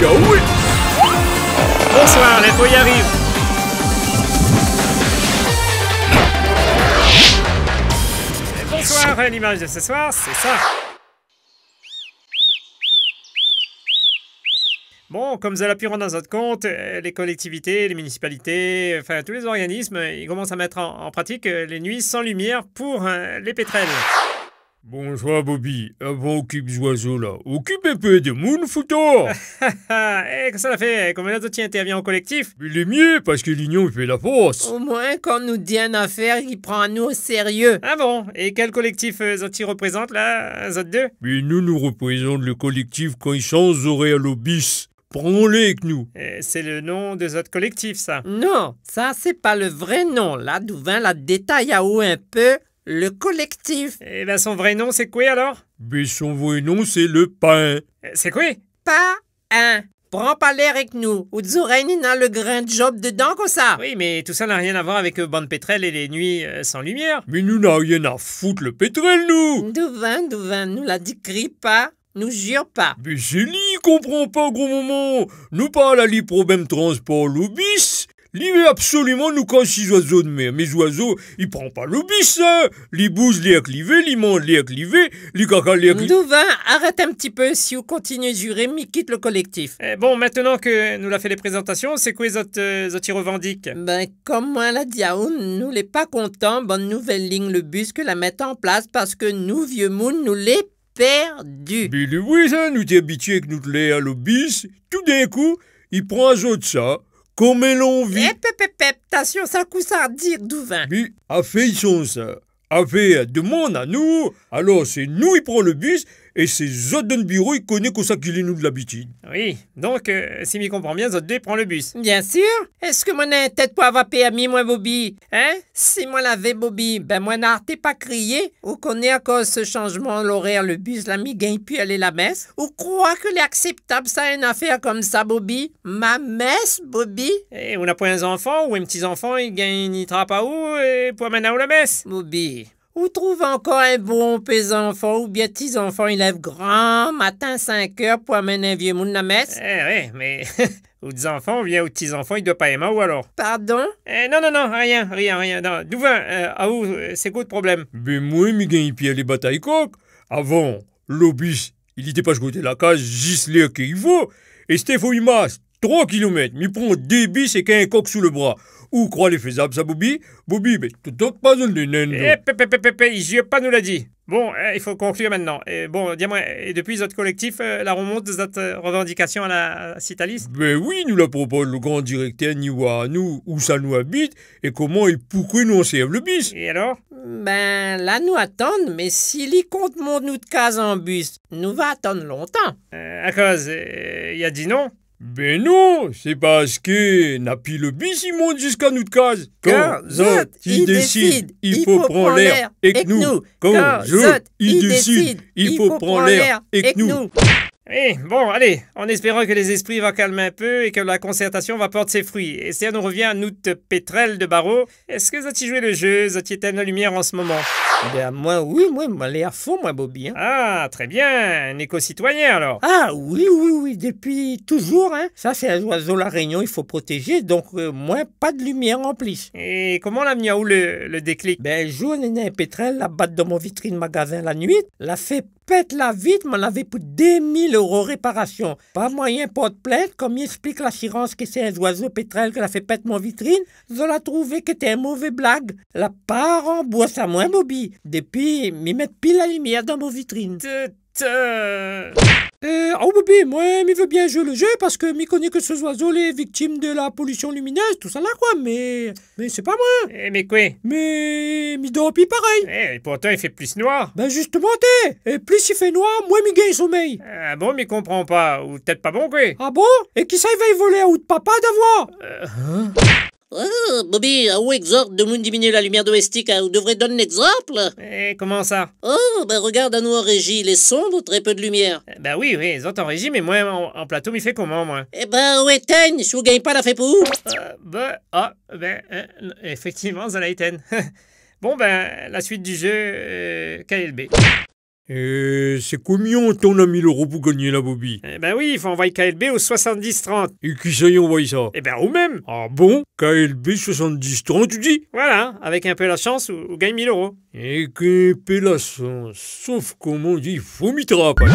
Bonsoir, les foyers arrivent bonsoir, l'image de ce soir, c'est ça! Bon, comme vous allez pu rendre dans votre compte, euh, les collectivités, les municipalités, enfin tous les organismes, ils commencent à mettre en, pratique euh, les nuits sans lumière pour euh, les pétrels. Bonsoir, Bobby. Avant occupe oiseaux là, occupe un peu de mon photo. Et que ça fait Combien ça tu au collectif Mais est mieux, parce que l'union fait la force. Au moins, quand nous dit une affaire, il prend nous au sérieux. Ah bon Et quel collectif euh, représente là Zot 2 Mais nous, nous représentons le collectif oreilles Auréal Bis. Prends-les avec nous. Eh, c'est le nom de notre collectif, ça. Non, ça, c'est pas le vrai nom. Là, d'où vient la détaille à haut un peu le collectif. Et eh ben son vrai nom c'est quoi alors Mais son vrai nom c'est le pain. Euh, c'est quoi Pas un. Prends pas l'air avec nous, ou n'a le grain de job dedans comme ça. Oui, mais tout ça n'a rien à voir avec euh, Bande Pétrel et les nuits euh, sans lumière. Mais nous n'a rien à foutre le pétrole, nous Douvin, Douvin, nous la décrit pas, nous jure pas. Mais ne comprend pas, gros moment Nous parle à lui problème transport bis lui absolument nous cache six oiseaux de mer. Mes oiseaux, il prend pas le bis, hein. Les bouses, les acclivés, les mondes, les acclivés, les caca, les arrête un petit peu. Si vous continuez jurer, mi quitte le collectif. Eh bon, maintenant que nous l'a fait les présentations, c'est quoi les autres, euh, revendiques Ben, comme moi l'a Diaoun, nous l'est pas content. Bonne nouvelle ligne, le bus que la mettre en place parce que nous, vieux moun nous l'est perdu. Mais oui, ça, nous t'es habitué que nous le à l'obis. Tout d'un coup, il prend un autre ça. Comme l'on vit. Eh, pep, pep, pep, t'as à dire d'où d'ouvin. Oui, a fait son ça. A fait euh, demande à nous. Alors c'est nous, qui prenons le bus et c'est bureau, il connaît que ça qu'il est nous de l'habitude. Oui, donc, euh, si m'y comprend bien, dé prend le bus. Bien sûr. Est-ce que mon tête pour avoir permis, moi, Bobby Hein Si moi l'avais, Bobby, ben moi t'es pas crié, ou qu'on est à cause ce changement l'horaire, le bus, l'ami gagne puis aller la messe, ou croit que l'acceptable, acceptable, ça, une affaire comme ça, Bobby Ma messe, Bobby Eh, on n'a pas un enfant ou un petit enfant, il gagne trappe pas où, et pour maintenant la messe Bobby, où trouve encore un bon petit enfant ou bien petit enfant, il lève grand matin 5 heures pour amener un vieux monde à la messe Eh oui, mais ou petits-enfants ou bien aux petits-enfants, il doit pas aimer ou alors Pardon eh, Non, non, non, rien, rien, rien. D'où va euh, À vous, euh, C'est quoi le problème Ben moi, il gagne pied les batailles coq. Avant, l'obus, il n'était pas côté la case, juste que il faut. Et Stéphane, il 3 km, mais prend 10 bis et qu'un coq sous le bras. Où croit les faisables, ça, Bobby Bobby, mais tout t'occupes pas de pépé Eh, pépépépépé, il pas nous l'a dit. Bon, eh, il faut conclure maintenant. Et bon, dis-moi, et depuis votre collectif, euh, la remonte de cette euh, revendication à la citaliste? Citalis Ben oui, nous la propose le grand directeur Niwa à nous, où ça nous habite, et comment et pourquoi nous on le bus. Et alors Ben là, nous attendons, mais si les comptes montent nous de case en bus, nous va attendre longtemps. Euh, à cause, il a dit non ben non, c'est parce que n'a pile le bis monte jusqu'à nous de case. Quand Zot, il décide, il faut prendre l'air et que nous. Quand Zot, il décide, il faut prendre l'air et que nous. Eh, bon, allez, en espérant que les esprits vont calmer un peu et que la concertation va porter ses fruits. Et si on revient à notre pétrel de barreau, est-ce que Zot y joué le jeu, Zot y éteint la lumière en ce moment ben, moi, oui, moi, est à fond, moi, Bobby. Hein. Ah, très bien, un éco-citoyen alors. Ah, oui, oui, oui, depuis toujours, hein. Ça, c'est un oiseau La Réunion, il faut protéger, donc moins euh, moi, pas de lumière en plus. Et comment l'a mis à où le, déclic Ben, jour, Néné Pétrel la batte de mon vitrine magasin la nuit, l'a fait pète la vitre, m'en avait pour 2000 euros réparation. Pas moyen pour te plaindre, comme il explique l'assurance que c'est un oiseau pétrel qui a fait pète mon vitrine, je l'ai trouvé que c'était une mauvaise blague. La part en bois ça moins, Bobby. Depuis, m'y mettent pile la lumière dans mon vitrine. Euh, euh, oh moi, il veut bien jouer le jeu parce que m'y connaît que ce oiseau est victime de la pollution lumineuse, tout ça là quoi, mais. Mais c'est pas moi Eh, mais quoi Mais. Mi pareil Eh, et pourtant il fait plus noir Ben justement, t'es Et plus il fait noir, moins me gagne sommeil Ah bon, mais comprends pas, ou peut-être pas bon quoi Ah bon Et qui ça il va y voler à ou de papa d'avoir euh, hein Oh, Bobby, à où exhorte de moins diminuer la lumière domestique Vous hein? devrez donner l'exemple Eh, comment ça Oh, ben regarde à nous en régie, les sombres, très peu de lumière. bah ben oui, oui, ils autres en régie, mais moi, en, plateau, il fait comment, moi Eh ben, où éteigne, si vous gagnez pas, la fait pour où euh, Ben, ah, ben, euh, effectivement, ça la bon, ben, la suite du jeu, euh, B. Et eh, c'est combien ton 1000 euros pour gagner la bobby Eh ben oui, il faut envoyer KLB au 70-30. Et qui ça y envoie ça Eh ben ou même Ah bon KLB 70-30 tu dis Voilà, avec un peu la chance, on gagne 1000 euros. Et qu'un la chance, sauf qu'on on dit, faut pas.